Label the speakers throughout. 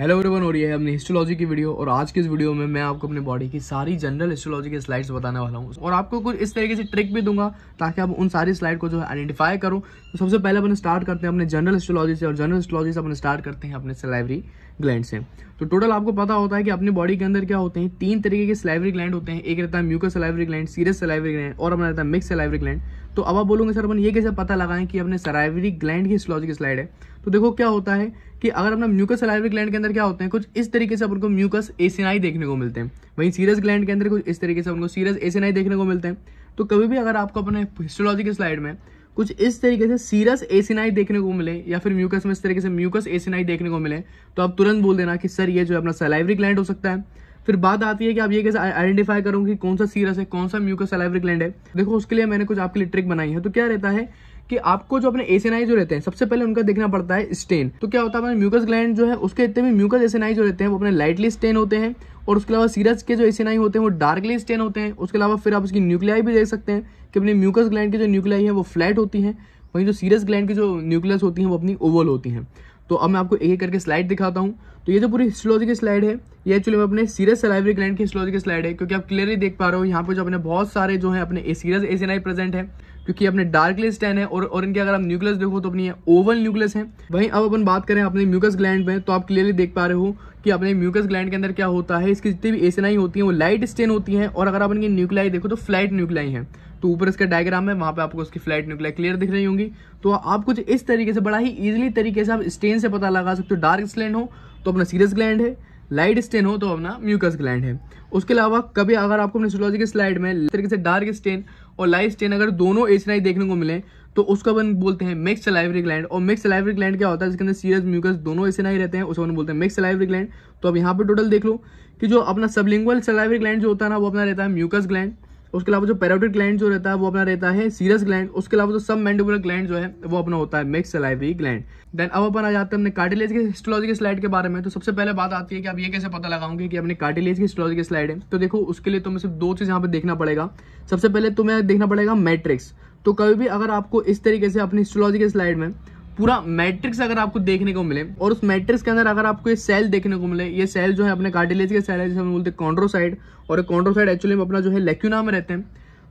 Speaker 1: hello everyone और ये है अपनी हिस्ट्रोलॉजी की वीडियो और आज के इस वीडियो में मैं आपको अपने बॉडी की सारी जनरल हिस्ट्रोलॉजी के स्लाइड्स बताने वाला हूँ और आपको कुछ इस तरीके से ट्रिक भी दूंगा ताकि आप उन सारी स्लाइड को जो है आइडेंटिफाई करो तो सबसे पहले अपने स्टार्ट करते हैं अपने जनरल हिस्ट्रोलॉजी से और जनरल हिस्ट्रोलॉजी से अपने स्टार्ट करते हैं अपने सलाइवरी ग्लैंड से तो टोटल आपको पता होता है कि अपनी बॉडी के अंदर क्या होते हैं तीन तरीके के सलाइवरी ग्लैंड होते हैं एक रहता है mucous salivary gland serious salivary gland और अपना रहता है मिक्स सलाइवरी ग्लैंड तो अब आप बोलूंगे सर अपन ये कैसे पता लगाएं कि अपने सलाइवरी ग्लैंड की हिस्ट्रोलॉजी की स्लाइड है तो देखो क्या होता है कि अगर अपना म्यूकस सलाइवरी ग्लैंड के अंदर क्या होते हैं कुछ इस तरीके से अपन को म्यूकस एसिनाई देखने को मिलते हैं वहीं सीरस ग्लैंड के अंदर कुछ इस तरीके से अपन को सीरस एसिनाई देखने को मिलते हैं तो कभी भी अगर आपको अपने हिस्टोलॉजी के स्लाइड में कुछ इस तरीके से सीरस एसिनाई देखने को मिले या फिर म्यूकस में इस तरीके से म्यूकस एसिनाई देखने को मिले तो आप तुरंत बोल देना कि सर ये जो है अपना सलाइवरी ग्लैंड हो सकता है फिर बात आती है कि आप ये कैसे आइडेंटिफाई करूँ कि कौन सा सीरस है कौन सा म्यूकस सलाइवरी ग्लैंड है देखो उसके लिए मैंने कुछ आपके लिए ट्रिक बनाई है तो क्या रहता है कि आपको जो अपने एसेनाई जो रहते हैं सबसे पहले उनका देखना पड़ता है स्टेन तो क्या होता है अपने म्यूकस ग्लैंड जो है उसके इतने भी म्यूकस एसेनाई जो रहते हैं वो अपने लाइटली स्टेन होते हैं और उसके अलावा सीरज के जो एसेनाई होते हैं वो डार्कली स्टेन होते हैं उसके अलावा फिर आप उसकी न्यूक्लियाई भी देख सकते हैं कि अपने म्यूकस ग्लैंड की जो न्यूक्लियाई है वो फ्लैट होती है वहीं जो सीरस ग्लैंड की जो न्यूक्लियस होती हैं वो अपनी ओवल होती हैं तो अब मैं आपको एक एक करके स्लाइड दिखाता हूँ तो ये जो पूरी हिस्टोलॉजी की स्लाइड है ये एक्चुअली में अपने सीरस सलाइवरी ग्लैंड की हिस्टोलॉजी की स्लाइड है क्योंकि आप क्लियरली देख पा रहे हो यहाँ पे जो अपने बहुत सारे जो है अपने सीरस एसेनाई प्रेजेंट है क्योंकि अपने डार्क लेस टेन है और, और इनके अगर आप न्यूक्लियस देखो तो अपनी ओवल न्यूक्लियस है वहीं अब अपन बात करें अपने म्यूकस ग्लैंड में तो आप क्लियरली देख पा रहे हो कि अपने म्यूकस ग्लैंड के अंदर क्या होता है इसकी जितनी भी एसनाई होती है वो लाइट स्टेन होती है और अगर आप इनकी न्यूक्लाई देखो तो फ्लैट न्यूक्लाई है तो ऊपर इसका डायग्राम है वहां पे आपको उसकी फ्लैट न्यूक्लाई क्लियर दिख रही होंगी तो आप कुछ इस तरीके से बड़ा ही इजीली तरीके से आप स्टेन से पता लगा सकते हो डार्क स्टेन हो तो अपना सीरियस ग्लैंड है लाइट स्टेन हो तो अपना म्यूकस ग्लैंड है उसके अलावा कभी अगर आपको अपने स्लाइड में तरीके से डार्क स्टेन और स्टेन अगर दोनों एचनाई देखने को मिले तो उसको अपन बोलते हैं मिक्स सलाइवरी ग्लैंड और मिक्स सलाइवरी ग्लैंड क्या होता है जिसके अंदर सीरस म्यूकस दोनों ऐसे रहते हैं उसको अपन बोलते हैं मिक्स सलाइवरी ग्लैंड तो अब यहाँ पर टोटल देख लो कि जो अपना सबलिंगुअल सलाइवरी ग्लैंड जो होता है ना वो अपना रहता है म्यूकस ग्लैंड उसके अलावा जो पैरोटिड ग्लैंड जो रहता है वो अपना रहता है सीरस ग्लैंड उसके अलावा जो सब मैंडिबुलर ग्लैंड जो है वो अपना होता है मिक्स सलाइवी ग्लैंड देन अब अपन आ जाते हैं अपने कार्टिलेज के हिस्टोलॉजी के स्लाइड के बारे में तो सबसे पहले बात आती है कि आप ये कैसे पता लगाऊंगे कि अपने कार्टिलेज की हिस्टोलॉजी की स्लाइड है तो देखो उसके लिए तुम्हें सिर्फ दो चीज़ यहाँ पर देखना पड़ेगा सबसे पहले तुम्हें देखना पड़ेगा मैट्रिक्स तो कभी भी अगर आपको इस तरीके से अपनी हिस्टोलॉजी के स्लाइड में पूरा मैट्रिक्स अगर आपको देखने को मिले और उस मैट्रिक्स के अंदर अगर आपको ये सेल देखने को मिले ये सेल जो है अपने कार्टिलेज के सेल है जिसे हम बोलते हैं कॉन्ड्रोसाइड और कॉन्ड्रोसाइड एक्चुअली अपना जो है लेक्यूना में रहते हैं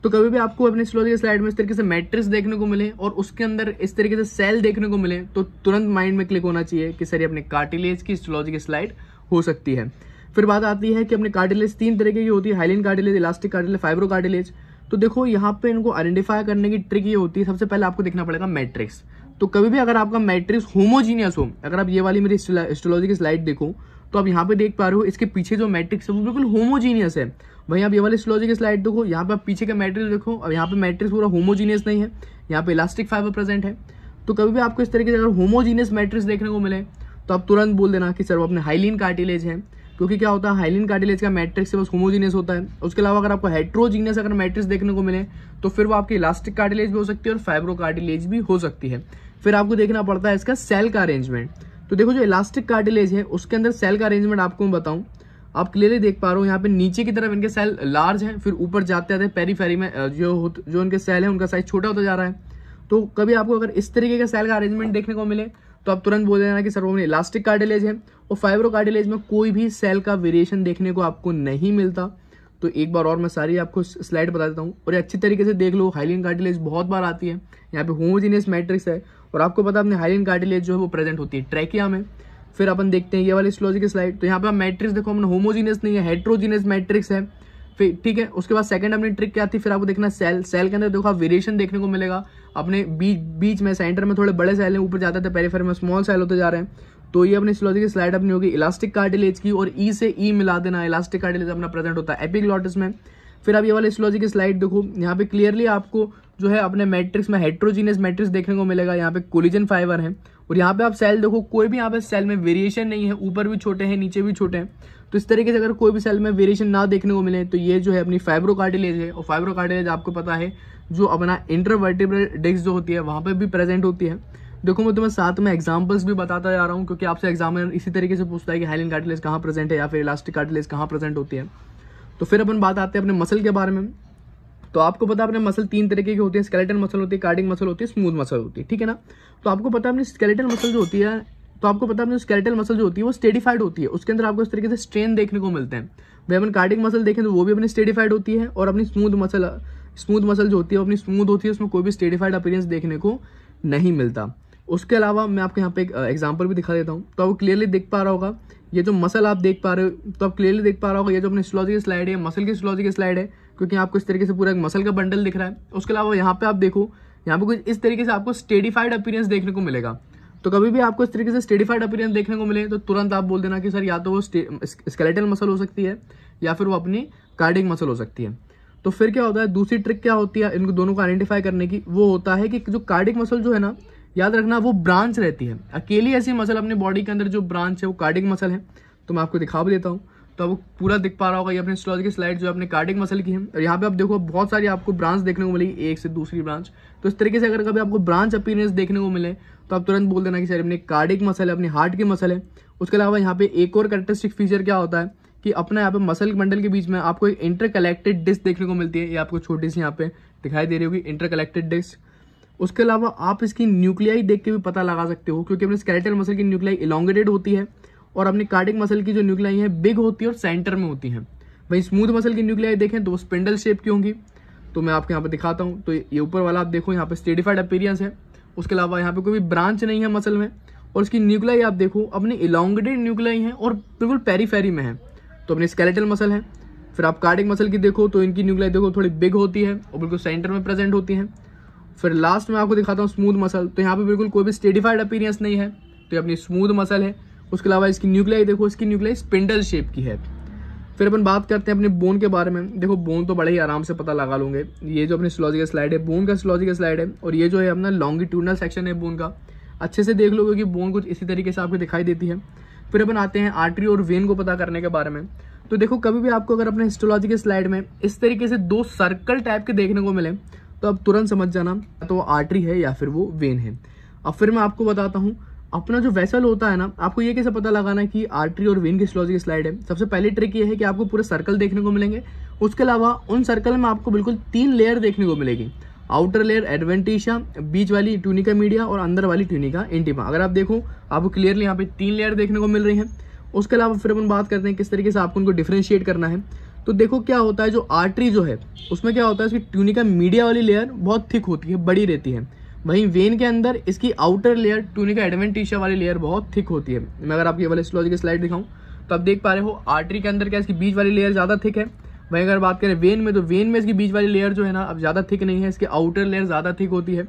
Speaker 1: तो कभी भी आपको अपने स्लोजी के स्लाइड में इस तरीके से मैट्रिक्स देखने को मिले और उसके अंदर इस तरीके से सेल देखने को मिले तो तुरंत माइंड में क्लिक होना चाहिए कि सर ये अपने कार्टिलेज की स्लोजी की स्लाइड हो सकती है फिर बात आती है कि अपने कार्टिलेज तीन तरीके की होती है hyaline cartilage elastic cartilage fibro cartilage तो देखो यहाँ पे इनको आइडेंटिफाई करने की ट्रिक ये होती है सबसे पहले आपको देखना पड़ेगा मैट्रिक्स तो कभी भी अगर आपका मैट्रिक्स होमोजीनियस हो अगर आप ये वाली मेरी एस्ट्रोलॉजी की स्लाइड देखो तो आप यहाँ पे देख पा रहे हो इसके पीछे जो मैट्रिक्स है वो बिल्कुल होमोजीनियस है वहीं आप ये वाली एस्ट्रोलॉजी की स्लाइड देखो यहाँ पे आप पीछे का मैट्रिक्स देखो और यहाँ पे मैट्रिक्स पूरा होमोजीनियस नहीं है यहाँ पे इलास्टिक फाइबर प्रेजेंट है तो कभी भी आपको इस तरीके से अगर होमोजीनियस मैट्रिक्स देखने को मिले तो आप तुरंत बोल देना कि सर वो अपने हाइलिन कार्टिलेज है क्योंकि क्या होता है हाइलिन कार्टिलेज का मैट्रिक्स से बस होमोजीनियस होता है उसके अलावा अगर आपको हेट्रोजीनियस अगर मैट्रिक्स देखने को मिले तो फिर वो आपकी इलास्टिक कार्टिलेज भी हो सकती है और फाइब्रो कार्टिलेज भी हो सकती है फिर आपको देखना पड़ता है इसका सेल का अरेंजमेंट तो देखो जो इलास्टिक कार्टिलेज है उसके अंदर सेल का अरेंजमेंट आपको मैं बताऊं आप क्लियरली देख पा रहे हो यहाँ पे नीचे की तरफ इनके सेल लार्ज हैं फिर ऊपर जाते आते पेरीफेरी में जो जो इनके सेल है उनका साइज छोटा होता जा रहा है तो कभी आपको अगर इस तरीके का सेल का अरेंजमेंट देखने को मिले तो आप तुरंत बोल देना कि सर वो में इलास्टिक कार्टिलेज है और फाइब्रो कार्टिलेज में कोई भी सेल का वेरिएशन देखने को आपको नहीं मिलता तो एक बार और मैं सारी आपको स्लाइड बता देता हूँ और अच्छी तरीके से देख लो हाइलिन कार्टिलेज बहुत बार आती है यहाँ पे होमोजीनियस मैट्रिक्स है और आपको पता अपने हाइलिन कार्टिलेज जो है वो प्रेजेंट होती है ट्रैकिया में फिर अपन देखते हैं ये वाली स्लोजी की स्लाइड तो यहाँ पे आप मैट्रिक्स देखो हमने होमोजीनियस नहीं है हेट्रोजीनियस मैट्रिक्स है फिर ठीक है उसके बाद सेकंड अपनी ट्रिक क्या थी फिर आपको देखना सेल सेल के अंदर देखो आप वेरिएशन देखने को मिलेगा अपने बीच बीच में सेंटर में थोड़े बड़े सेल हैं ऊपर जाते थे पहले फिर में स्मॉल सेल होते जा रहे हैं तो ये अपनी स्लोजी की स्लाइड अपनी होगी इलास्टिक कार्टिलेज की और ई e से ई e मिला देना इलास्टिक कार्टिलेज अपना प्रेजेंट होता है एपिक में फिर आप ये वाले स्लोजी की स्लाइड देखो यहाँ पे क्लियरली आपको जो है अपने मैट्रिक्स में हेट्रोजीनियस मैट्रिक्स देखने को मिलेगा यहाँ पे कोलिजन फाइबर है और यहाँ पे आप सेल देखो कोई भी यहाँ पे सेल में वेरिएशन नहीं है ऊपर भी छोटे हैं नीचे भी छोटे हैं तो इस तरीके से अगर कोई भी सेल में वेरिएशन ना देखने को मिले तो ये जो है अपनी फाइब्रोकार्टिलेज है और फाइब्रोकार्टिलेज आपको पता है जो अपना इंटरवर्टिबल डिस्क जो होती है वहाँ पर भी प्रेजेंट होती है देखो मैं तुम्हें साथ में एग्जाम्पल्स भी बताता जा रहा हूँ क्योंकि आपसे एग्जामिनर इसी तरीके से पूछता है कि हाइलिन कार्टिलेज कहाँ प्रेजेंट है या फिर इलास्टिक कार्टिलेज कहाँ प्रेजेंट होती है तो फिर अपन बात आते हैं अपने मसल के बारे में तो आपको पता अपने मसल तीन तरीके की होती है स्केलेटल मसल होती है कार्डिंग मसल होती है स्मूथ मसल होती है ठीक है ना तो आपको पता अपनी स्केलेटल मसल जो होती है तो आपको पता अपनी स्केलेटल मसल जो होती है वो स्टेडिफाइड होती है उसके अंदर आपको इस तरीके से स्ट्रेन देखने को मिलते हैं वे अपन कार्डिक मसल देखें तो वो भी अपनी स्टेडिफाइड होती है और अपनी स्मूथ मसल स्मूथ मसल जो होती है वो अपनी स्मूथ होती है उसमें कोई भी स्टेडिफाइड अपीरेंस देखने को नहीं मिलता उसके अलावा मैं आपको यहाँ पे एक एग्जाम्पल भी दिखा देता हूँ तो आप क्लियरली देख पा रहा होगा ये जो मसल आप देख पा रहे हो तो आप क्लियरली देख पा रहा होगा ये जो अपने स्लॉजी की स्लाइड है मसल की स्लॉजी की स्लाइड है क्योंकि आपको इस तरीके से पूरा एक मसल का बंडल दिख रहा है उसके अलावा यहाँ पे आप देखो यहाँ पे कुछ इस तरीके से आपको स्टेडिफाइड अपीरेंस देखने को मिलेगा तो कभी भी आपको इस तरीके से स्टेडिफाइड अपीरेंस देखने को मिले तो तुरंत आप बोल देना कि सर या तो वो स्केलेटल मसल हो सकती है या फिर वो अपनी कार्डिक मसल हो सकती है तो फिर क्या होता है दूसरी ट्रिक क्या होती है इनको दोनों को आइडेंटिफाई करने की वो होता है कि जो कार्डिक मसल जो है ना याद रखना वो ब्रांच रहती है अकेली ऐसी मसल अपने बॉडी के अंदर जो ब्रांच है वो कार्डिक मसल है तो मैं आपको दिखा भी देता हूँ तो अब पूरा दिख पा रहा होगा ये अपने एस्ट्रोलॉजी की स्लाइड जो अपने कार्डिक मसल की है और यहाँ पे आप देखो बहुत सारी आपको ब्रांच देखने को मिलेगी एक से दूसरी ब्रांच तो इस तरीके से अगर कभी आपको ब्रांच अपीयरेंस देखने को मिले तो आप तुरंत बोल देना कि सर अपने कार्डिक मसल है अपने हार्ट की मसल है उसके अलावा यहाँ पे एक और करेक्टरिस्टिक फीचर क्या होता है कि अपना यहाँ पे मसल मंडल के बीच में आपको एक इंटर कलेक्टेड डिस्क देखने को मिलती है ये आपको छोटी सी यहाँ पे दिखाई दे रही होगी इंटर कलेक्टेड डिस्क उसके अलावा आप इसकी न्यूक्लियाई देख के भी पता लगा सकते हो क्योंकि अपने स्केलेटल मसल की न्यूक्लियाई इलांगेटेड होती है और अपनी कार्डिक मसल की जो न्यूक्लियाई है बिग होती है और सेंटर में होती हैं वहीं स्मूथ मसल की न्यूक्लियाई देखें तो वो स्पिंडल शेप की होंगी तो मैं आपको यहाँ पर दिखाता हूँ तो ये ऊपर वाला आप देखो यहाँ पर स्टेडिफाइड अपीरियंस है उसके अलावा यहाँ पर कोई भी ब्रांच नहीं है मसल में और उसकी न्यूक्लियाई आप देखो अपनी इलांगेटेड न्यूक्लियाई है और बिल्कुल पेरीफेरी में है तो अपनी स्केलेटल मसल है फिर आप कार्डिक मसल की देखो तो इनकी न्यूक्लियाई देखो थोड़ी बिग होती है और बिल्कुल सेंटर में प्रेजेंट होती है फिर लास्ट में आपको दिखाता हूँ स्मूथ मसल तो यहाँ पे बिल्कुल कोई भी स्टेडिफाइड अपीरियंस नहीं है तो ये अपनी स्मूथ मसल है उसके अलावा इसकी न्यूक्लियाई देखो इसकी न्यूक्लियाई स्पिंडल शेप की है फिर अपन बात करते हैं अपने बोन के बारे में देखो बोन तो बड़े ही आराम से पता लगा लूंगे ये जो अपने सिलोजिकल स्लाइड है बोन का सिलोजिकल स्लाइड है और ये जो है अपना लॉन्गिट्यूडनल सेक्शन है बोन का अच्छे से देख लो क्योंकि बोन कुछ इसी तरीके से आपको दिखाई देती है फिर अपन आते हैं आर्टरी और वेन को पता करने के बारे में तो देखो कभी भी आपको अगर अपने हिस्टोलॉजी के स्लाइड में इस तरीके से दो सर्कल टाइप के देखने को मिले तो आप तुरंत समझ जाना तो वो आर्टरी है या फिर वो वेन है अब फिर मैं आपको बताता हूँ अपना जो वेसल होता है ना आपको ये कैसे पता लगाना है कि आर्टरी और वेन की स्लॉजी की स्लाइड है सबसे पहली ट्रिक ये है कि आपको पूरे सर्कल देखने को मिलेंगे उसके अलावा उन सर्कल में आपको बिल्कुल तीन लेयर देखने को मिलेगी आउटर लेयर एडवेंटिशिया बीच वाली ट्यूनिका मीडिया और अंदर वाली ट्यूनिका इंटीमा अगर आप देखो आपको क्लियरली यहाँ पे तीन लेयर देखने को मिल रही हैं उसके अलावा फिर अपन बात करते हैं किस तरीके से आपको उनको डिफ्रेंशिएट करना है तो देखो क्या होता है जो आर्टरी जो है उसमें क्या होता है उसकी ट्यूनिका मीडिया वाली लेयर बहुत थिक होती है बड़ी रहती है वहीं वेन के अंदर इसकी आउटर लेयर टूनिका एडवेंटिशिया वाली लेयर बहुत थिक होती है मैं अगर आप ये वाले एस्ट्रोलॉजी की स्लाइड दिखाऊं तो आप देख पा रहे हो आर्टरी के अंदर क्या इसकी बीच वाली लेयर ज़्यादा थिक है वहीं अगर बात करें वेन में तो वेन में इसकी बीच वाली लेयर जो है ना अब ज़्यादा थिक नहीं है इसकी आउटर लेयर ज़्यादा थिक होती है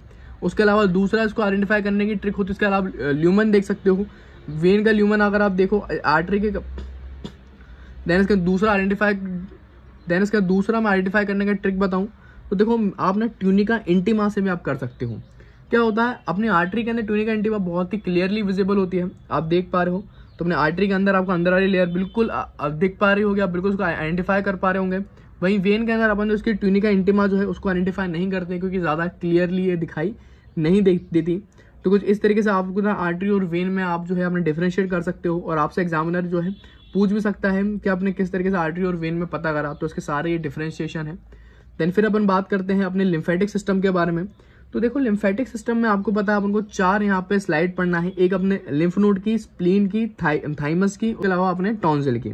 Speaker 1: उसके अलावा दूसरा इसको आइडेंटिफाई करने की ट्रिक होती है इसके अलावा ल्यूमन देख सकते हो वेन का ल्यूमन अगर आप देखो आर्टरी के देन इसका दूसरा आइडेंटिफाई देन इसका दूसरा मैं आइडेंटिफाई करने का ट्रिक बताऊँ तो देखो आप ना ट्यूनिका इंटीमा से भी आप कर सकते हो क्या होता है अपनी आर्टरी के अंदर ट्यूनिक एंटीबा बहुत ही क्लियरली विजिबल होती है आप देख पा रहे हो तो अपने आर्टरी के अंदर आपको अंदर वाली लेयर बिल्कुल आप देख पा रही होगी आप बिल्कुल उसको आइडेंटिफाई कर पा रहे होंगे वहीं वेन के अंदर अपन जो उसकी ट्यूनिका इंटिमा जो है उसको आइडेंटिफाई नहीं करते हैं क्योंकि ज़्यादा क्लियरली ये दिखाई नहीं दे देती तो कुछ इस तरीके से आपको ना आर्टरी और वेन में आप जो है अपने डिफ्रेंशिएट कर सकते हो और आपसे एग्जामिनर जो है पूछ भी सकता है कि आपने किस तरीके से आर्टरी और वेन में पता करा तो उसके सारे ये डिफ्रेंशिएशन है देन फिर अपन बात करते हैं अपने लिम्फेटिक सिस्टम के बारे में तो देखो लिम्फेटिक सिस्टम में आपको पता है आपको चार यहाँ पे स्लाइड पढ़ना है एक अपने लिम्फ नोड की स्प्लीन की थाइमस की उसके अलावा अपने टॉन्जिल की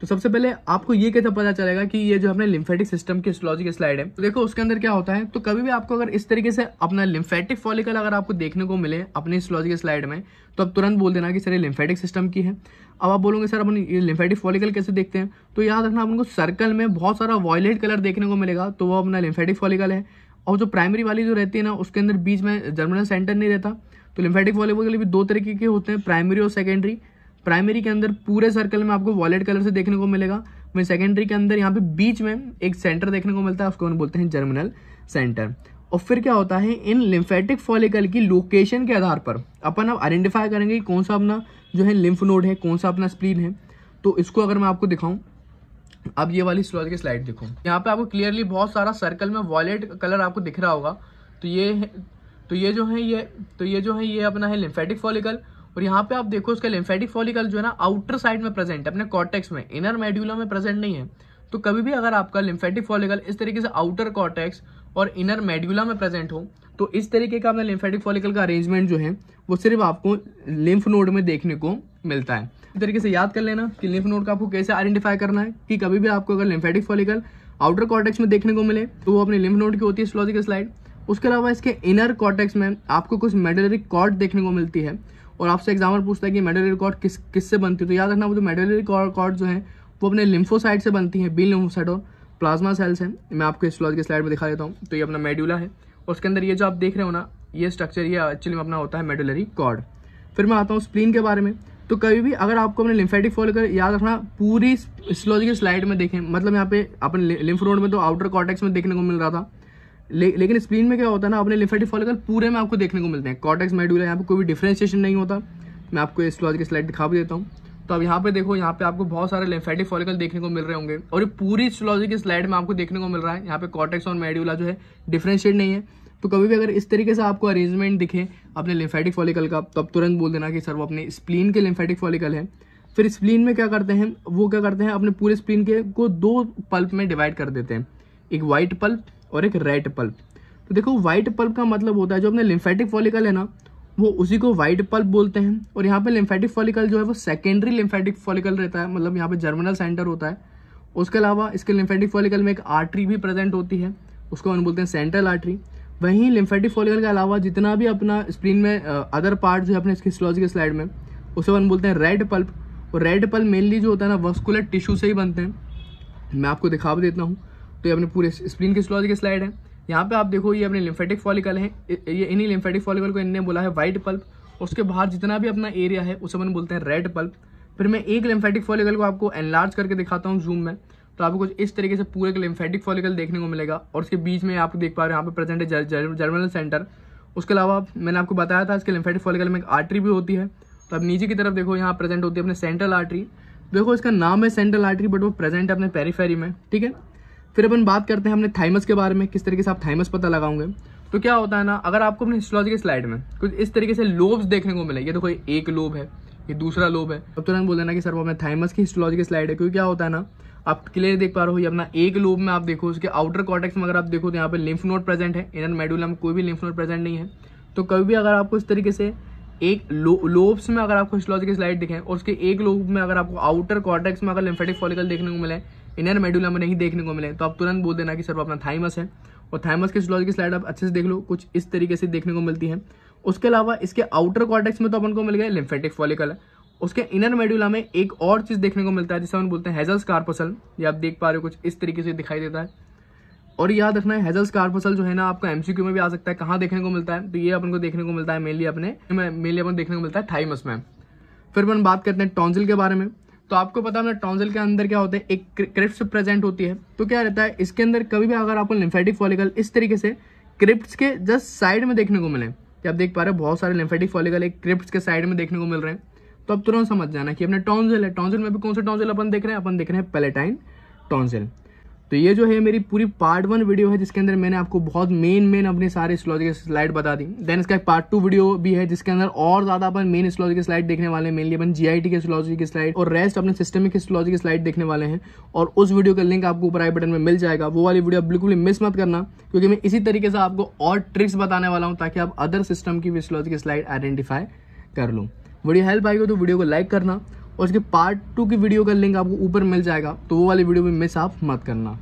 Speaker 1: तो सबसे पहले आपको ये कैसे पता चलेगा कि ये जो अपने लिम्फेटिक सिस्टम की हिस्टोलॉजी की स्लाइड है तो देखो उसके अंदर क्या होता है तो कभी भी आपको अगर इस तरीके से अपना लिम्फेटिक फॉलिकल अगर आपको देखने को मिले अपने हिस्टोलॉजी के स्लाइड में तो आप तुरंत बोल देना कि सर ये लिम्फेटिक सिस्टम की है अब आप बोलोगे सर अपन ये लिम्फेटिक फॉलिकल कैसे देखते हैं तो याद रखना आपको सर्कल में बहुत सारा वॉयलेट कलर देखने को मिलेगा तो वो अपना लिम्फेटिक फॉलिकल है और जो प्राइमरी वाली जो रहती है ना उसके अंदर बीच में जर्मिनल सेंटर नहीं रहता तो लिम्फेटिक वॉलेबल के लिए भी दो तरीके के होते हैं प्राइमरी और सेकेंडरी प्राइमरी के अंदर पूरे सर्कल में आपको वॉलेट कलर से देखने को मिलेगा वहीं सेकेंडरी के अंदर यहाँ पे बीच में एक सेंटर देखने को मिलता है उसको बोलते हैं जर्मिनल सेंटर और फिर क्या होता है इन लिम्फेटिक फॉलिकल की लोकेशन के आधार पर अपन अब आइडेंटिफाई करेंगे कौन सा अपना जो है लिम्फ नोड है कौन सा अपना स्प्लीन है तो इसको अगर मैं आपको दिखाऊँ अब ये वाली स्लॉज की स्लाइड देखो यहाँ पे आपको क्लियरली बहुत सारा सर्कल में वॉलेट कलर आपको दिख रहा होगा तो ये तो ये जो है ये तो ये जो है ये अपना है लिम्फेटिक फॉलिकल और यहाँ पे आप देखो उसका लिम्फेटिक फॉलिकल जो है ना आउटर साइड में प्रेजेंट है अपने कॉटेक्स में इनर मेड्यूला में प्रेजेंट नहीं है तो कभी भी अगर आपका लिम्फेटिक फॉलिकल इस तरीके से आउटर कॉटेक्स और इनर मेड्यूला में प्रेजेंट हो तो इस तरीके का अपना लिम्फेटिक फॉलिकल का अरेंजमेंट जो है वो सिर्फ आपको लिम्फ नोड में देखने को मिलता है तरीके से याद कर लेना कि लिम्फ नोड का आपको कैसे आइडेंटिफाई करना है कि कभी भी आपको अगर लिम्फेटिक फॉलिकल आउटर कॉर्टेक्स में देखने को मिले तो वो अपने लिम्फ नोड की होती है स्लॉजिकल स्लाइड उसके अलावा इसके इनर कॉर्टेक्स में आपको कुछ मेडलरी कॉर्ड देखने को मिलती है और आपसे एग्जाम्पल पूछता है कि मेडलरी कॉर्ड किस किससे बनती है तो याद रखना वो जो मेडलरी कॉर्ड जो है वो अपने लिम्फोसाइड से बनती है बी लिम्फोसाइड और प्लाज्मा सेल्स हैं मैं आपको स्लॉजिकल स्लाइड में दिखा देता हूँ तो ये अपना मेड्यूला है और उसके अंदर ये जो आप देख रहे हो ना ये स्ट्रक्चर ये एक्चुअली में अपना होता है मेडुलरी कॉर्ड फिर मैं आता हूँ स्प्लीन के बारे में तो कभी भी अगर आपको अपने लिम्फेटिक फॉल कर याद रखना पूरी स्लोजी की स्लाइड में देखें मतलब यहाँ पे अपने लिम्फ रोड में तो आउटर कॉटेक्स में देखने को मिल रहा था ले, लेकिन स्प्लीन में क्या होता है ना अपने लिम्फेटिक फॉलिकल पूरे में आपको देखने को मिलते हैं कॉटेक्स मेडुला यहाँ पे कोई भी डिफ्रेंशिएशन नहीं होता मैं आपको एस्ट्रोलॉजी की स्लाइड दिखा भी देता हूँ तो अब यहाँ पे देखो यहाँ पे आपको बहुत सारे लिम्फेटिक फॉलिकल देखने को मिल रहे होंगे और ये पूरी एस्ट्रोलॉजी की स्लाइड में आपको देखने को मिल रहा है यहाँ पे कॉटेक्स और मेड्यूला जो है डिफ्रेंशिएट नहीं है तो कभी भी अगर इस तरीके से आपको अरेंजमेंट दिखे अपने लिम्फेटिक फॉलिकल का तो आप तुरंत बोल देना कि सर वो अपने स्प्लीन के लिम्फेटिक फॉलिकल है फिर स्प्लीन में क्या करते हैं वो क्या करते हैं अपने पूरे स्प्लीन के को दो पल्प में डिवाइड कर देते हैं एक वाइट पल्प और एक रेड पल्प तो देखो वाइट पल्प का मतलब होता है जो अपने लिम्फेटिक फॉलिकल है ना वो उसी को वाइट पल्प बोलते हैं और यहाँ पे लिम्फेटिक फॉलिकल जो है वो सेकेंडरी लिम्फेटिक फॉलिकल रहता है मतलब यहाँ पे जर्मनल सेंटर होता है उसके अलावा इसके लिम्फेटिक फॉलिकल में एक आर्टरी भी प्रेजेंट होती है उसको हम बोलते हैं सेंट्रल आर्टरी वहीं लिम्फेटिक फॉलिकल के अलावा जितना भी अपना स्प्रीन में अदर पार्ट जो है अपने स्किस्टोलॉजी के स्लाइड में उसे अपन बोलते हैं रेड पल्प और रेड पल्प मेनली जो होता है ना वस्कुलर टिश्यू से ही बनते हैं मैं आपको दिखा भी देता हूँ तो ये अपने पूरे स्प्रीन की के स्लाइड है यहाँ पर आप देखो ये अपने लिम्फेटिक फॉलिकल है ये इन्हीं लिम्फेटिक फॉलिकल को इनने बोला है वाइट पल्प उसके बाहर जितना भी अपना एरिया है उसे अपन बोलते हैं रेड पल्प फिर मैं एक लिम्फेटिक फॉलिकल को आपको एनलार्ज करके दिखाता हूँ जूम में तो आपको कुछ इस तरीके से पूरे लिम्फेटिक फॉलिकल देखने को मिलेगा और उसके बीच में आप देख पा रहे हो यहाँ पर प्रेजेंट है जर्मनल सेंटर उसके अलावा मैंने आपको बताया था इसके लिम्फेटिक फॉलिकल में एक आर्ट्री भी होती है तो अब नीचे की तरफ देखो यहाँ प्रेजेंट होती है अपने सेंट्रल आर्ट्री देखो इसका नाम है सेंट्रल आर्ट्री बट वो प्रेजेंट है अपने पेरीफेरी में ठीक है फिर अपन बात करते हैं अपने थाइमस के बारे में किस तरीके से आप थाइमस पता लगाओगे तो क्या होता है ना अगर आपको अपने हिस्ट्रोलॉजी के स्लाइड में कुछ इस तरीके से लोब्स देखने को मिले ये देखो एक लोब है ये दूसरा लोब है अब तो तुरंत बोल देना कि सर वो अपने थाइमस की हिस्ट्रोलॉजी की स्लाइड है क्योंकि क्या होता है ना आप क्लियर देख पा रहे हो ये अपना एक लोब में आप देखो उसके आउटर कॉटेक्स में अगर आप देखो तो यहाँ पे लिम्फ नोड प्रेजेंट है इनर मेडुला में कोई भी लिम्फ नोड प्रेजेंट नहीं है तो कभी भी अगर आपको इस तरीके से एक लो, लोब्स में अगर आपको हिस्टोलॉजिकल स्लाइड दिखें और उसके एक लोब में अगर आपको आउटर कॉटेक्स में अगर लिम्फेटिक फॉलिकल देखने को मिले इनर मेडुला में नहीं देखने को मिले तो आप तुरंत बोल देना कि सर अपना थाइमस है और थाइमस की हिस्टोलॉजिकल स्लाइड आप अच्छे से देख लो कुछ इस तरीके से देखने को मिलती है उसके अलावा इसके आउटर कॉटेक्स में तो अपन को मिल गया लिम्फेटिक फॉलिकल है उसके इनर मेडुला में एक और चीज़ देखने को मिलता है जिसे हम बोलते हैं हेजल्स कार्पसल ये आप देख पा रहे हो कुछ इस तरीके से दिखाई देता है और याद रखना है हेजल्स कार्पसल जो है ना आपका एमसीक्यू में भी आ सकता है कहाँ देखने को मिलता है तो ये अपन को देखने को मिलता है मेनली अपने मेनली अपन देखने को मिलता है थाइमस में फिर अपन बात करते हैं टॉन्जिल के बारे में तो आपको पता है टॉन्जिल के अंदर क्या होता है एक क्रिप्ट प्रेजेंट होती है तो क्या रहता है इसके अंदर कभी भी अगर आपको लिम्फेटिक फॉलिकल इस तरीके से क्रिप्ट के जस्ट साइड में देखने को मिले आप देख पा रहे हो बहुत सारे लिम्फेटिक फॉलिकल एक क्रिप्ट के साइड में देखने को मिल रहे हैं तो अब तुरंत समझ जाना कि अपने टॉन्सिल है टॉन्सिल में भी कौन सा टॉन्सिल अपन देख रहे हैं अपन देख रहे हैं पेलेटाइन टॉन्सिल तो ये जो है मेरी पूरी पार्ट वन वीडियो है जिसके अंदर मैंने आपको बहुत मेन मेन अपने सारे स्लॉजी स्लाइड बता दी देन इसका एक पार्ट टू वीडियो भी है जिसके अंदर और ज्यादा अपन मेन स्लॉजी स्लाइड देखने वाले हैं मेनली अपन जीआईटी के स्लॉजी की स्लाइड और रेस्ट अपने सिस्टमिक स्लॉजी के स्लाइड देखने वाले हैं और उस वीडियो का लिंक आपको ऊपर आई बटन में मिल जाएगा वो वाली वीडियो बिल्कुल मिस मत करना क्योंकि मैं इसी तरीके से आपको और ट्रिक्स बताने वाला हूँ ताकि आप अदर सिस्टम की भी स्लॉजी स्लाइड आइडेंटिफाई कर लूँ वीडियो हेल्प आएगी तो वीडियो को लाइक करना और उसके पार्ट टू की वीडियो का लिंक आपको ऊपर मिल जाएगा तो वो वाली वीडियो भी मिस आप मत करना